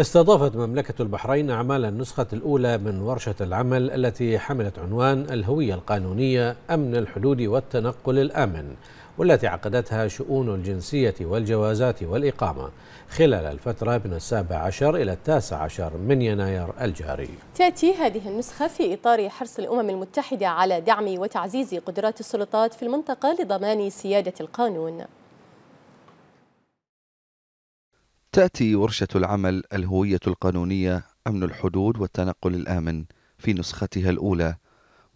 استضافت مملكة البحرين أعمال النسخة الأولى من ورشة العمل التي حملت عنوان الهوية القانونية أمن الحدود والتنقل الآمن والتي عقدتها شؤون الجنسية والجوازات والإقامة خلال الفترة من السابع عشر إلى التاسع عشر من يناير الجاري تأتي هذه النسخة في إطار حرص الأمم المتحدة على دعم وتعزيز قدرات السلطات في المنطقة لضمان سيادة القانون تأتي ورشة العمل الهوية القانونية أمن الحدود والتنقل الآمن في نسختها الأولى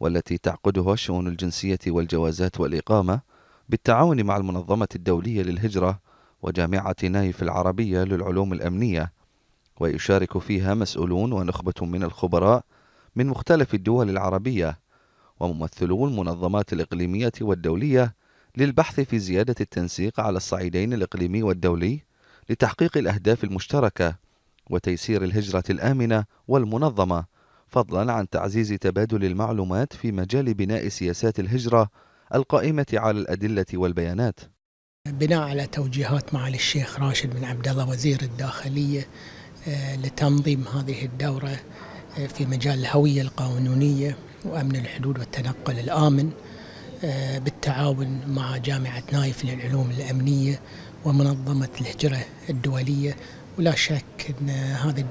والتي تعقدها شؤون الجنسية والجوازات والإقامة بالتعاون مع المنظمة الدولية للهجرة وجامعة نايف العربية للعلوم الأمنية ويشارك فيها مسؤولون ونخبة من الخبراء من مختلف الدول العربية وممثلو المنظمات الإقليمية والدولية للبحث في زيادة التنسيق على الصعيدين الإقليمي والدولي لتحقيق الأهداف المشتركة وتيسير الهجرة الآمنة والمنظمة فضلا عن تعزيز تبادل المعلومات في مجال بناء سياسات الهجرة القائمة على الأدلة والبيانات بناء على توجيهات معالي الشيخ راشد بن عبد الله وزير الداخلية آه، لتنظيم هذه الدورة آه، في مجال الهوية القانونية وأمن الحدود والتنقل الآمن آه، بالتعاون مع جامعة نايف للعلوم الأمنية ومنظمة الهجرة الدولية ولا شك أن هذه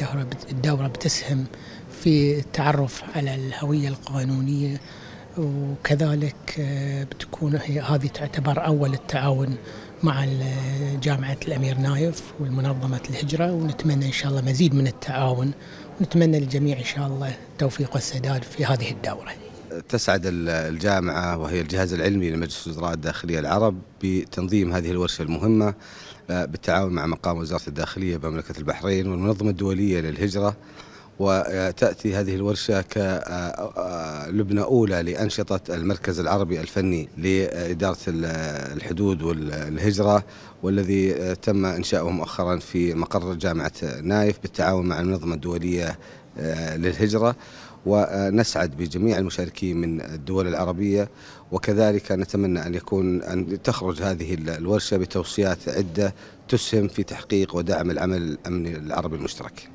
الدورة بتسهم في التعرف على الهوية القانونية وكذلك آه، بتكون هي هذه تعتبر أول التعاون مع جامعة الأمير نايف والمنظمة الهجرة ونتمنى إن شاء الله مزيد من التعاون ونتمنى للجميع إن شاء الله التوفيق والسداد في هذه الدورة تسعد الجامعة وهي الجهاز العلمي لمجلس وزراء الداخلية العرب بتنظيم هذه الورشة المهمة آه، بالتعاون مع مقام وزارة الداخلية بمملكة البحرين والمنظمة الدولية للهجرة وتأتي هذه الورشة كلبنة آه، آه، أولى لأنشطة المركز العربي الفني لإدارة الحدود والهجرة والذي تم إنشاؤه مؤخرا في مقر جامعة نايف بالتعاون مع المنظمة الدولية للهجرة ونسعد بجميع المشاركين من الدول العربية وكذلك نتمنى أن يكون أن تخرج هذه الورشة بتوصيات عدة تسهم في تحقيق ودعم العمل الأمني العربي المشترك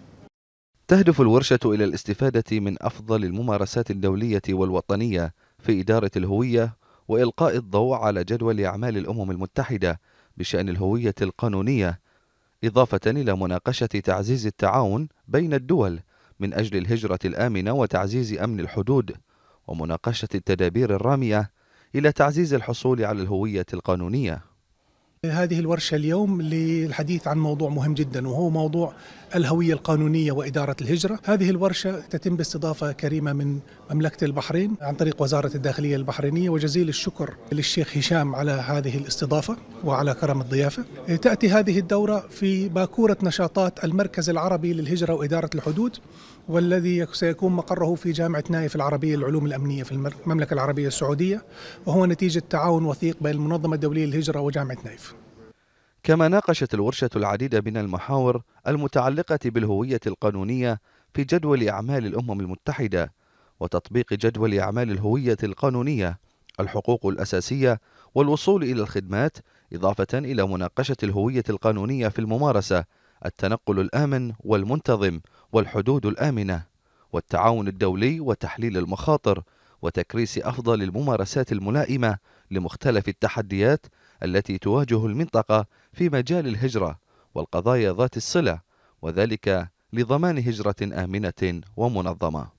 تهدف الورشة إلى الاستفادة من أفضل الممارسات الدولية والوطنية في إدارة الهوية وإلقاء الضوء على جدول أعمال الأمم المتحدة بشأن الهوية القانونية إضافة إلى مناقشة تعزيز التعاون بين الدول من أجل الهجرة الآمنة وتعزيز أمن الحدود ومناقشة التدابير الرامية إلى تعزيز الحصول على الهوية القانونية هذه الورشة اليوم للحديث عن موضوع مهم جدا وهو موضوع الهوية القانونية وإدارة الهجرة هذه الورشة تتم باستضافة كريمة من مملكة البحرين عن طريق وزارة الداخلية البحرينية وجزيل الشكر للشيخ هشام على هذه الاستضافة وعلى كرم الضيافة إيه، تأتي هذه الدورة في باكورة نشاطات المركز العربي للهجرة وإدارة الحدود والذي سيكون مقره في جامعة نايف العربية للعلوم الأمنية في المملكة العربية السعودية وهو نتيجة تعاون وثيق بين المنظمة الدولية للهجرة وجامعة نايف كما ناقشت الورشة العديد من المحاور المتعلقة بالهوية القانونية في جدول أعمال الأمم المتحدة وتطبيق جدول أعمال الهوية القانونية الحقوق الأساسية والوصول إلى الخدمات إضافة إلى مناقشة الهوية القانونية في الممارسة التنقل الآمن والمنتظم والحدود الآمنة والتعاون الدولي وتحليل المخاطر وتكريس أفضل الممارسات الملائمة لمختلف التحديات التي تواجه المنطقة في مجال الهجرة والقضايا ذات الصلة وذلك لضمان هجرة آمنة ومنظمة